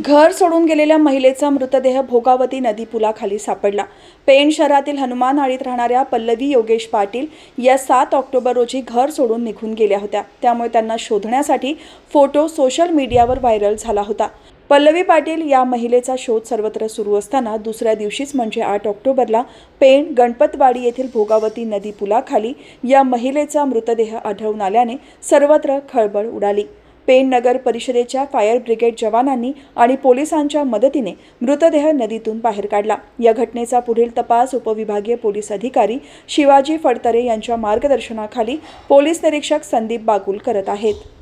घर सोडून गेलेल्या महिलेचा मृतदेह भोगावती नदी पुलाखाली सापडला पेण शहरातील हनुमान आळीत राहणाऱ्या पल्लवी योगेश पाटील या सात ऑक्टोबर रोजी घर सोडून निघून गेल्या होत्या त्यामुळे त्यांना शोधण्यासाठी फोटो सोशल मीडियावर व्हायरल झाला होता पल्लवी पाटील या महिलेचा शोध सर्वत्र सुरू असताना दुसऱ्या दिवशीच म्हणजे आठ ऑक्टोबरला पेण गणपतवाडी येथील भोगावती नदी पुलाखाली या महिलेचा मृतदेह आढळून आल्याने सर्वत्र खळबळ उडाली पेन नगर परिषदेच्या फायर ब्रिगेड जवानांनी आणि पोलिसांच्या मदतीने मृतदेह नदीतून बाहेर काढला या घटनेचा पुढील तपास उपविभागीय पोलीस अधिकारी शिवाजी फडतरे यांच्या मार्गदर्शनाखाली पोलीस निरीक्षक संदीप बागुल करत आहेत